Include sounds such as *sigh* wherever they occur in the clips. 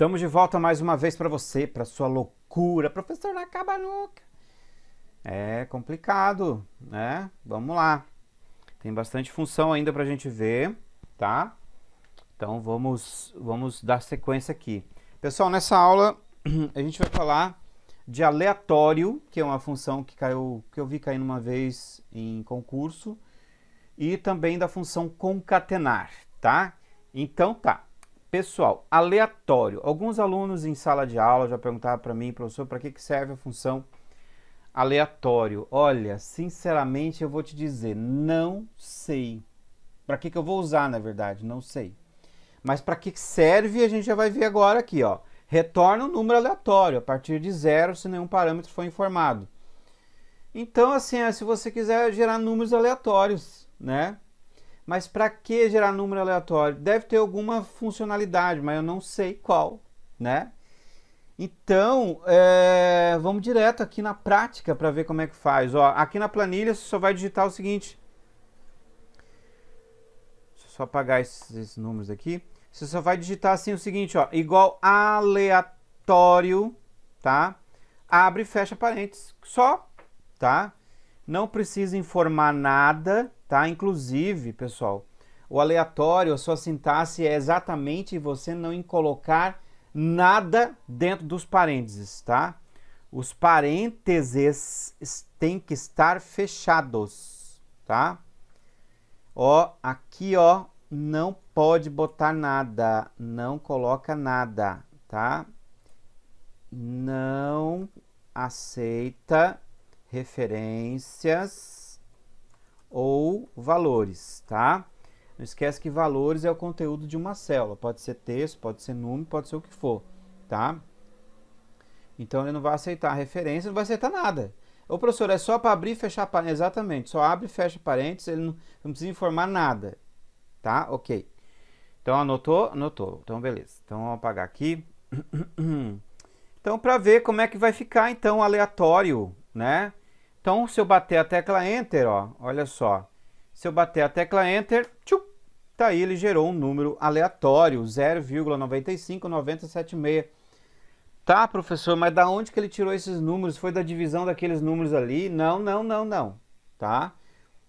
Estamos de volta mais uma vez para você, para sua loucura. Professor, não acaba nunca. É complicado, né? Vamos lá. Tem bastante função ainda para a gente ver, tá? Então vamos, vamos dar sequência aqui. Pessoal, nessa aula *clears throat* a gente vai falar de aleatório, que é uma função que, caiu, que eu vi caindo uma vez em concurso, e também da função concatenar, tá? Então tá. Pessoal, aleatório. Alguns alunos em sala de aula já perguntavam para mim, professor, para que, que serve a função aleatório? Olha, sinceramente eu vou te dizer, não sei. Para que, que eu vou usar, na verdade? Não sei. Mas para que serve, a gente já vai ver agora aqui, ó. Retorna um número aleatório, a partir de zero, se nenhum parâmetro for informado. Então, assim, se você quiser gerar números aleatórios, né? Mas para que gerar número aleatório? Deve ter alguma funcionalidade, mas eu não sei qual, né? Então, é, vamos direto aqui na prática para ver como é que faz. Ó, aqui na planilha você só vai digitar o seguinte. Deixa eu só apagar esses, esses números aqui. Você só vai digitar assim o seguinte, ó, igual aleatório, tá? Abre e fecha parênteses, só, tá? Não precisa informar nada, tá? Inclusive, pessoal, o aleatório, a sua sintaxe é exatamente você não colocar nada dentro dos parênteses, tá? Os parênteses têm que estar fechados, tá? Ó, aqui, ó, não pode botar nada, não coloca nada, tá? Não aceita referências ou valores, tá? Não esquece que valores é o conteúdo de uma célula. Pode ser texto, pode ser número, pode ser o que for, tá? Então ele não vai aceitar referência, não vai aceitar nada. O professor é só para abrir e fechar parênteses. Exatamente, só abre e fecha parênteses, ele não, não precisa informar nada. Tá? Ok. Então anotou? Anotou. Então beleza. Então vamos apagar aqui. *clears throat* Então para ver como é que vai ficar então aleatório, né? Então, se eu bater a tecla Enter, ó, olha só. Se eu bater a tecla Enter, tchup, tá aí, ele gerou um número aleatório, 0,95976. Tá, professor, mas da onde que ele tirou esses números? Foi da divisão daqueles números ali? Não, não, não, não, tá?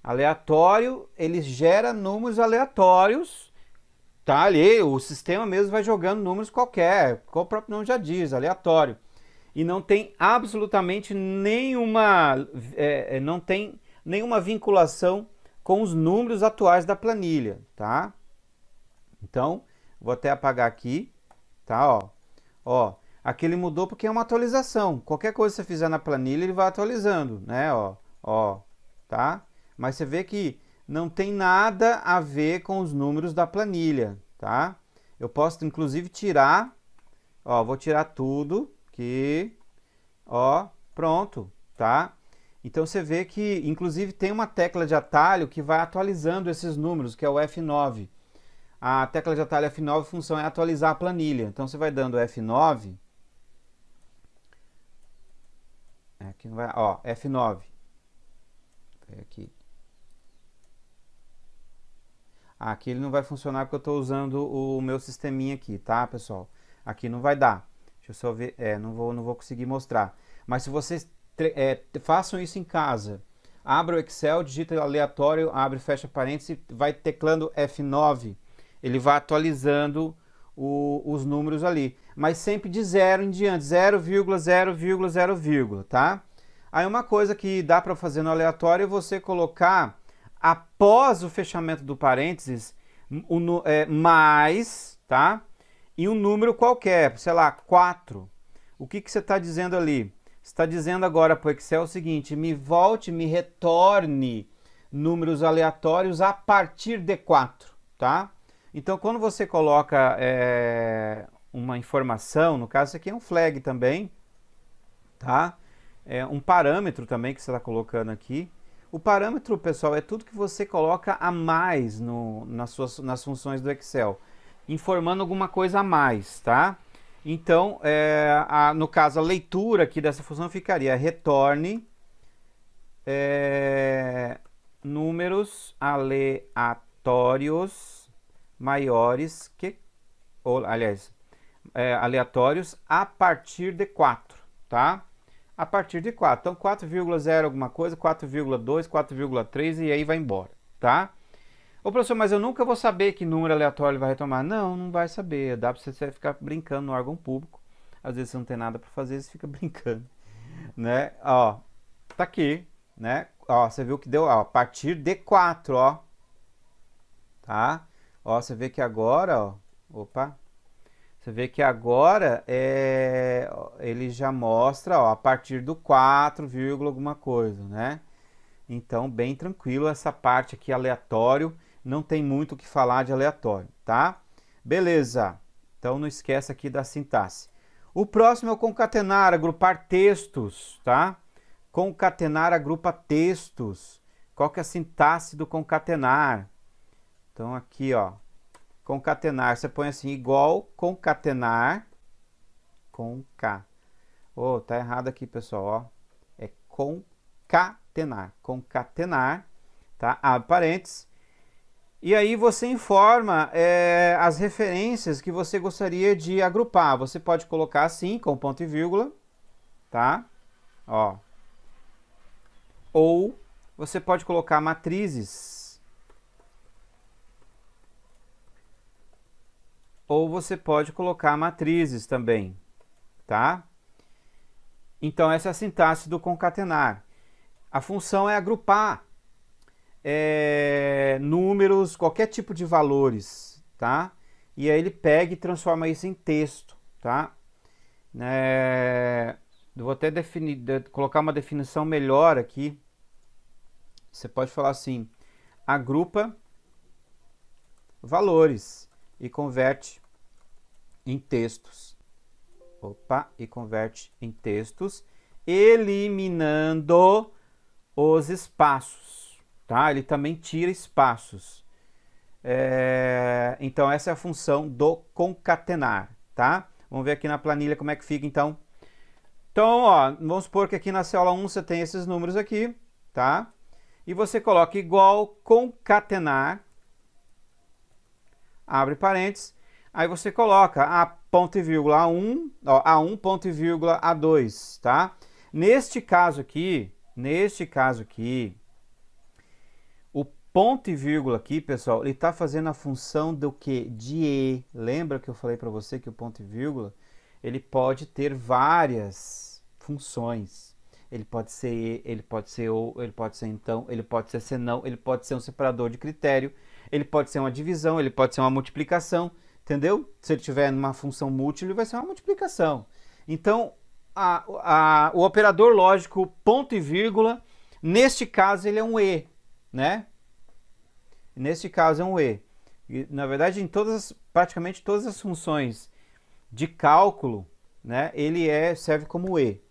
Aleatório, ele gera números aleatórios, tá ali, o sistema mesmo vai jogando números qualquer, como o próprio nome já diz, aleatório e não tem absolutamente nenhuma, é, é, não tem nenhuma vinculação com os números atuais da planilha, tá? Então, vou até apagar aqui, tá? Ó, ó, aquele mudou porque é uma atualização. Qualquer coisa que você fizer na planilha, ele vai atualizando, né? Ó, ó, tá? Mas você vê que não tem nada a ver com os números da planilha, tá? Eu posso, inclusive, tirar, ó, vou tirar tudo, que, ó, pronto, tá? Então você vê que, inclusive, tem uma tecla de atalho que vai atualizando esses números, que é o F9. A tecla de atalho F9, a função é atualizar a planilha. Então você vai dando F9. É, aqui não vai, ó, F9. Aqui. Aqui ele não vai funcionar porque eu estou usando o meu sisteminha aqui, tá, pessoal? Aqui não vai dar. Deixa eu só ver. É, não vou, não vou conseguir mostrar. Mas se vocês é, façam isso em casa, abra o Excel, digita aleatório, abre, fecha parênteses, vai teclando F9. Ele vai atualizando o, os números ali. Mas sempre de zero em diante, 0,0,0, tá? Aí uma coisa que dá para fazer no aleatório é você colocar após o fechamento do parênteses o, é, mais, tá? e um número qualquer, sei lá, 4. O que, que você está dizendo ali? está dizendo agora para o Excel o seguinte: me volte, me retorne números aleatórios a partir de 4, tá? Então, quando você coloca é, uma informação, no caso, isso aqui é um flag também, tá? É um parâmetro também que você está colocando aqui. O parâmetro, pessoal, é tudo que você coloca a mais no, nas, suas, nas funções do Excel informando alguma coisa a mais, tá? Então, é, a, no caso, a leitura aqui dessa função ficaria retorne é, números aleatórios maiores que... Ou, aliás, é, aleatórios a partir de 4, tá? A partir de 4. Então, 4,0 alguma coisa, 4,2, 4,3 e aí vai embora, tá? Ô professor, mas eu nunca vou saber que número aleatório ele vai retomar. Não, não vai saber. Dá para você ficar brincando no órgão público. Às vezes você não tem nada para fazer, você fica *laughs* brincando. Né? Ó, tá aqui, né? Ó, você viu que deu, ó, a partir de 4, ó. Tá? Ó, você vê que agora, ó, opa. Você vê que agora é, ele já mostra, ó, a partir do 4, alguma coisa, né? Então, bem tranquilo essa parte aqui aleatório não tem muito o que falar de aleatório, tá? Beleza. Então não esquece aqui da sintaxe. O próximo é o concatenar, agrupar textos, tá? Concatenar agrupa textos. Qual que é a sintaxe do concatenar? Então aqui, ó, concatenar, você põe assim igual concatenar conca. Ô, oh, tá errado aqui, pessoal, ó. É concatenar, concatenar, tá? Abre parênteses e aí você informa é, as referências que você gostaria de agrupar. Você pode colocar assim, com ponto e vírgula, tá? Ó. Ou você pode colocar matrizes. Ou você pode colocar matrizes também, tá? Então essa é a sintaxe do concatenar. A função é agrupar é, números, qualquer tipo de valores, tá? E aí ele pega e transforma isso em texto, tá? É, vou até definir, colocar uma definição melhor aqui. Você pode falar assim: agrupa valores e converte em textos. Opa, e converte em textos, eliminando os espaços tá? Ele também tira espaços. É... Então essa é a função do concatenar, tá? Vamos ver aqui na planilha como é que fica então. Então, ó, vamos supor que aqui na célula 1 você tem esses números aqui, tá? E você coloca igual concatenar, abre parênteses, aí você coloca a ponto e vírgula A1, ó, A1 ponto e vírgula A2, tá? Neste caso aqui, neste caso aqui, ponto e vírgula aqui, pessoal, ele está fazendo a função do que? De E. Lembra que eu falei para você que o ponto e vírgula, ele pode ter várias funções. Ele pode ser E, ele pode ser OU, ele pode ser então, ele pode ser senão, ele pode ser um separador de critério, ele pode ser uma divisão, ele pode ser uma multiplicação, entendeu? Se ele tiver numa função múltipla, ele vai ser uma multiplicação. Então, a, a, o operador lógico ponto e vírgula, neste caso, ele é um E, né? Neste caso é um E. E, na verdade, em todas, praticamente todas as funções de cálculo, né, ele é, serve como E.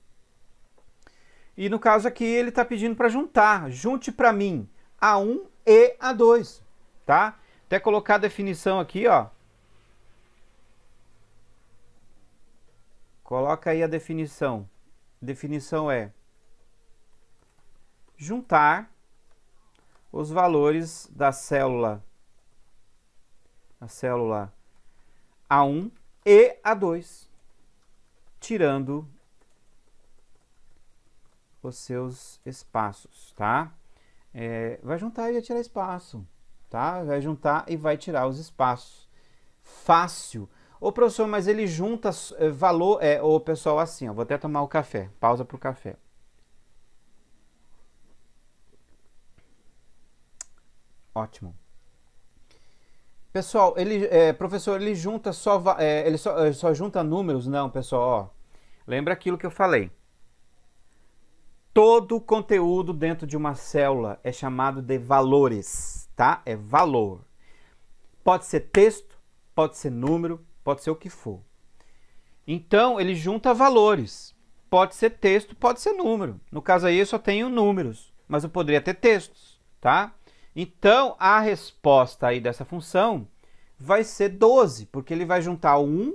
E no caso aqui, ele está pedindo para juntar. Junte para mim A1 e A2, tá? Até colocar a definição aqui, ó. Coloca aí a definição. Definição é juntar os valores da célula a célula A1 e A2, tirando os seus espaços, tá? É, vai juntar e vai tirar espaço, tá? Vai juntar e vai tirar os espaços. Fácil. Ô professor, mas ele junta é, valor, é, ô pessoal, assim, ó, vou até tomar o café, pausa para o café. Ótimo. Pessoal, ele, é, professor, ele junta só, é, ele só, é, só junta números, não, pessoal. Ó, lembra aquilo que eu falei. Todo o conteúdo dentro de uma célula é chamado de valores, tá? É valor. Pode ser texto, pode ser número, pode ser o que for. Então, ele junta valores. Pode ser texto, pode ser número. No caso aí, eu só tenho números, mas eu poderia ter textos, tá? Então, a resposta aí dessa função vai ser 12, porque ele vai juntar 1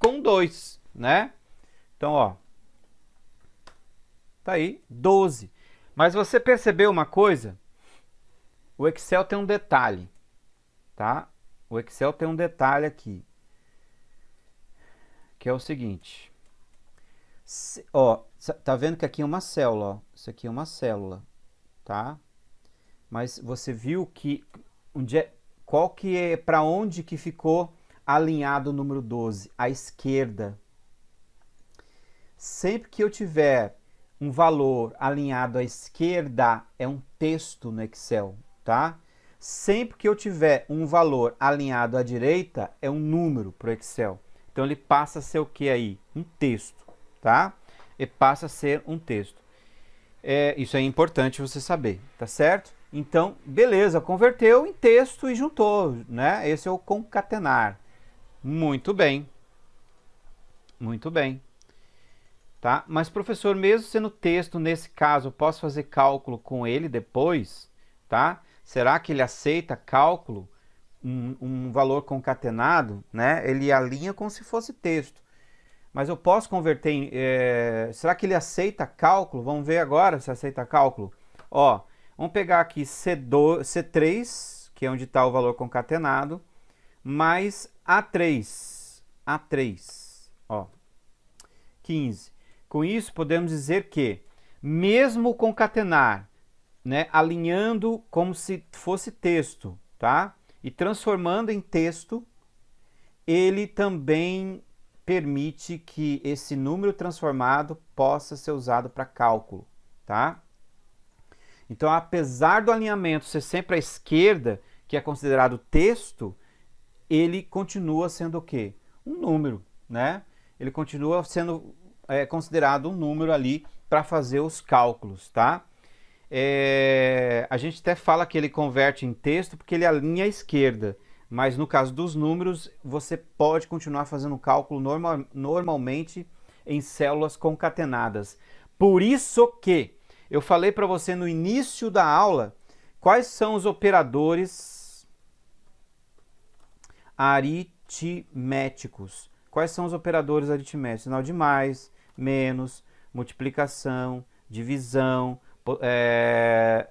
com 2, né? Então, ó, tá aí, 12. Mas você percebeu uma coisa? O Excel tem um detalhe, tá? O Excel tem um detalhe aqui, que é o seguinte. Se, ó, tá vendo que aqui é uma célula, ó. Isso aqui é uma célula, tá? mas você viu que onde é, qual que é para onde que ficou alinhado o número 12, à esquerda. Sempre que eu tiver um valor alinhado à esquerda, é um texto no Excel, tá? Sempre que eu tiver um valor alinhado à direita, é um número para o Excel. Então ele passa a ser o que aí? Um texto, tá? Ele passa a ser um texto. É, isso é importante você saber, tá certo? Então, beleza, converteu em texto e juntou, né? Esse é o concatenar. Muito bem. Muito bem. Tá? Mas professor, mesmo sendo texto nesse caso, posso fazer cálculo com ele depois, tá? Será que ele aceita cálculo um, um valor concatenado, né? Ele alinha como se fosse texto. Mas eu posso converter em, é... será que ele aceita cálculo? Vamos ver agora se aceita cálculo. Ó, Vamos pegar aqui C2, C3, que é onde está o valor concatenado, mais A3. A3, ó, 15. Com isso, podemos dizer que, mesmo concatenar, né, alinhando como se fosse texto, tá? E transformando em texto, ele também permite que esse número transformado possa ser usado para cálculo, tá? Então, apesar do alinhamento ser sempre à esquerda, que é considerado texto, ele continua sendo o quê? Um número, né? Ele continua sendo é, considerado um número ali para fazer os cálculos, tá? É, a gente até fala que ele converte em texto porque ele alinha à esquerda, mas no caso dos números, você pode continuar fazendo cálculo normal, normalmente em células concatenadas. Por isso que eu falei para você no início da aula quais são os operadores aritméticos. Quais são os operadores aritméticos? Sinal de mais, menos, multiplicação, divisão, é,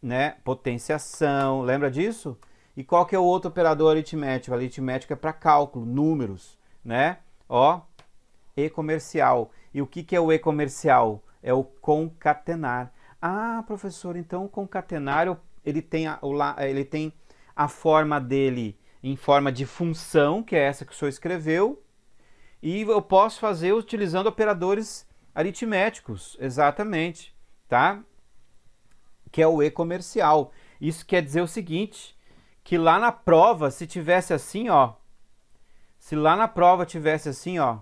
né, potenciação. Lembra disso? E qual que é o outro operador aritmético? Aritmético é para cálculo, números, né? Ó, e comercial. E o que, que é o e comercial? é o concatenar. Ah, professor, então o concatenar ele tem a, ele tem a forma dele em forma de função, que é essa que o senhor escreveu, e eu posso fazer utilizando operadores aritméticos, exatamente, tá? Que é o E comercial. Isso quer dizer o seguinte, que lá na prova, se tivesse assim, ó, se lá na prova tivesse assim, ó,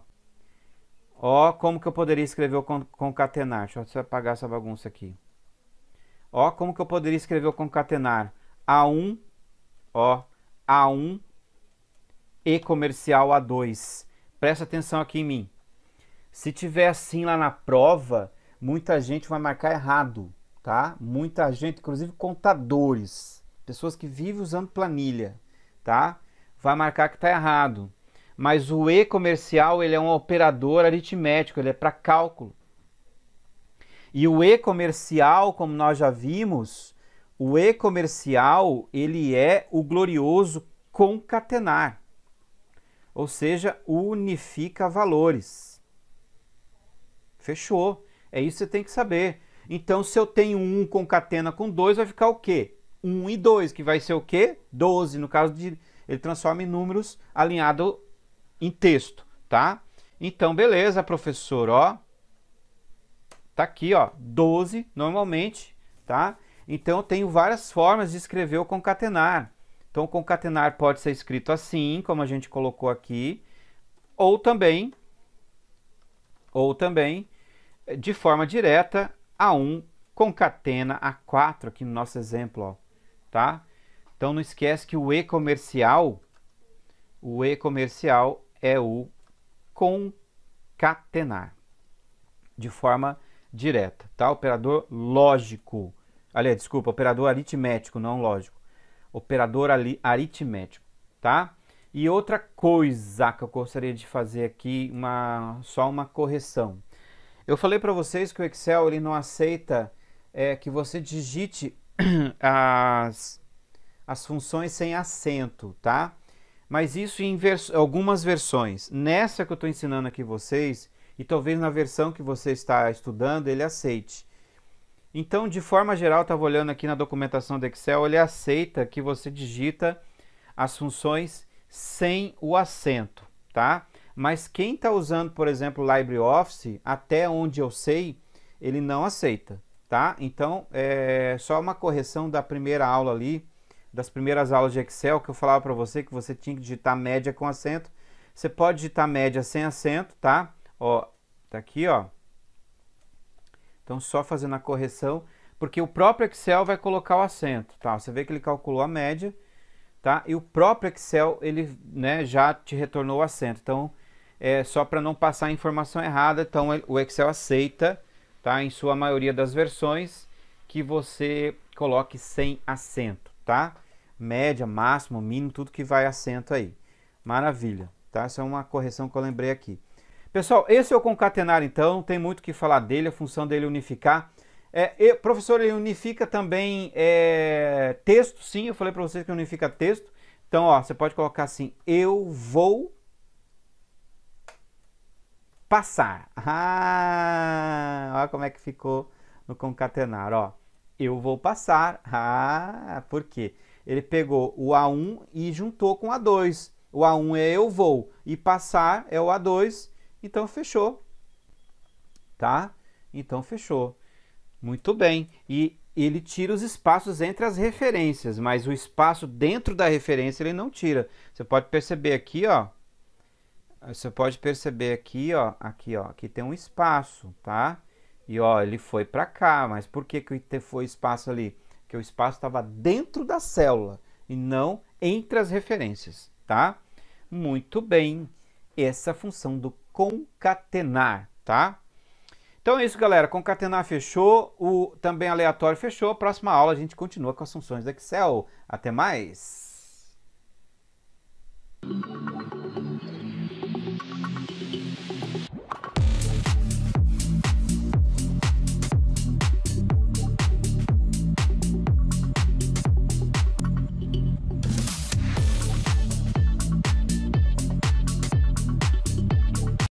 Ó, como que eu poderia escrever o concatenar? Deixa eu apagar essa bagunça aqui. Ó, como que eu poderia escrever o concatenar? A1, ó, A1 e comercial A2. Presta atenção aqui em mim. Se tiver assim lá na prova, muita gente vai marcar errado, tá? Muita gente, inclusive contadores, pessoas que vivem usando planilha, tá? Vai marcar que tá errado. Mas o E comercial ele é um operador aritmético, ele é para cálculo. E o E comercial, como nós já vimos, o E comercial ele é o glorioso concatenar, ou seja, unifica valores. Fechou. É isso que você tem que saber. Então, se eu tenho um concatena com dois, vai ficar o quê? 1 um e 2, que vai ser o quê? 12, no caso de ele transforma em números alinhado em texto, tá? Então, beleza, professor, ó. Tá aqui, ó, 12 normalmente, tá? Então, eu tenho várias formas de escrever o concatenar. Então, o concatenar pode ser escrito assim, como a gente colocou aqui, ou também, ou também, eh, de forma direta, a 1 concatena a 4 aqui no nosso exemplo, ó, tá? Então, não esquece que o e comercial, o e comercial é o concatenar, de forma direta, tá? Operador lógico. Aliás, desculpa, operador aritmético, não lógico. Operador ali, aritmético, tá? E outra coisa que eu gostaria de fazer aqui, uma, só uma correção. Eu falei para vocês que o Excel ele não aceita é, que você digite *clears throat* as, as funções sem acento, tá? Mas isso em vers algumas versões. Nessa que eu estou ensinando aqui vocês, e talvez na versão que você está estudando, ele aceite. Então, de forma geral, estava olhando aqui na documentação do Excel, ele aceita que você digita as funções sem o acento, tá? Mas quem está usando, por exemplo, LibreOffice, até onde eu sei, ele não aceita, tá? Então, é só uma correção da primeira aula ali, das primeiras aulas de Excel que eu falava para você que você tinha que digitar média com acento. Você pode digitar média sem acento, tá? Ó, tá aqui, ó. Então só fazendo a correção, porque o próprio Excel vai colocar o acento, tá? Você vê que ele calculou a média, tá? E o próprio Excel, ele, né, já te retornou o acento. Então, é só para não passar a informação errada, então o Excel aceita, tá? Em sua maioria das versões que você coloque sem acento tá? Média, máximo, mínimo, tudo que vai acento aí. Maravilha, tá? Essa é uma correção que eu lembrei aqui. Pessoal, esse é o concatenar então, tem muito o que falar dele, a função dele é unificar. É, e, professor, ele unifica também é, texto, sim, eu falei para vocês que unifica texto. Então, ó, você pode colocar assim, eu vou passar. *laughs* Ah, olha como é que ficou no concatenar, ó eu vou passar. Ah, por quê? Ele pegou o A1 e juntou com o A2. O A1 é eu vou e passar é o A2, então fechou. Tá? Então fechou. Muito bem. E ele tira os espaços entre as referências, mas o espaço dentro da referência ele não tira. Você pode perceber aqui, ó. Você pode perceber aqui, ó, aqui, ó, aqui tem um espaço, tá? E ó, ele foi para cá, mas por que, que foi espaço ali? Porque o espaço estava dentro da célula e não entre as referências, tá? Muito bem. Essa é a função do concatenar, tá? Então é isso, galera. Concatenar fechou, o também aleatório fechou. Próxima aula a gente continua com as funções do Excel. Até mais!